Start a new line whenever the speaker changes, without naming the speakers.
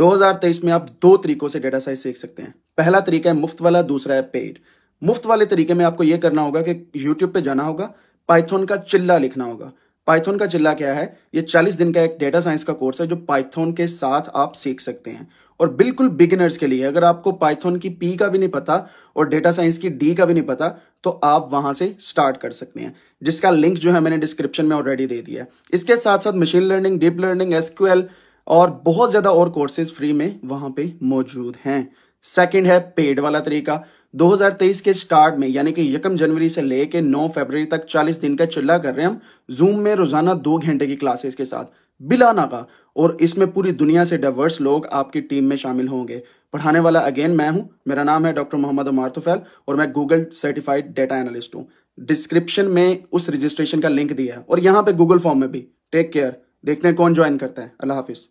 2023 में आप दो तरीकों से डेटा साइंस सीख सकते हैं पहला तरीका है मुफ्त वाला दूसरा है पेड मुफ्त वाले तरीके में आपको यह करना होगा कि यूट्यूब पे जाना होगा पाइथन का चिल्ला लिखना होगा पाइथन का चिल्ला क्या है ये 40 दिन का एक डेटा साइंस का कोर्स है जो पाइथन के साथ आप सीख सकते हैं और बिल्कुल बिगिनर्स के लिए अगर आपको पाइथन की पी का भी नहीं पता और डेटा साइंस की डी का भी नहीं पता तो आप वहां से स्टार्ट कर सकते हैं जिसका लिंक जो है मैंने डिस्क्रिप्शन में ऑलरेडी दे दिया है इसके साथ साथ machine learning deep learning SQL और बहुत ज़्यादा और कोर्सेज फ्री में वहां पे मौजूद हैं सेकंड है पेड वाला तरीका 2023 के स्टार्ट में यानी कि यकम जनवरी से लेके 9 फरवरी तक 40 दिन का चिल्ला कर रहे हैं हम जूम में रोजाना दो घंटे की क्लासेस के साथ बिला नागा और इसमें पूरी दुनिया से डाइवर्स लोग आपकी टीम में शामिल होंगे पढ़ाने वाला अगेन मैं हूं मेरा नाम है डॉक्टर मोहम्मद अमार तुफैल और मैं गूगल सर्टिफाइड डेटा एनालिस्ट हूं डिस्क्रिप्शन में उस रजिस्ट्रेशन का लिंक दिया है और यहाँ पे गूगल फॉर्म में भी टेक केयर देखते हैं कौन ज्वाइन करता है अल्लाह हाफिज़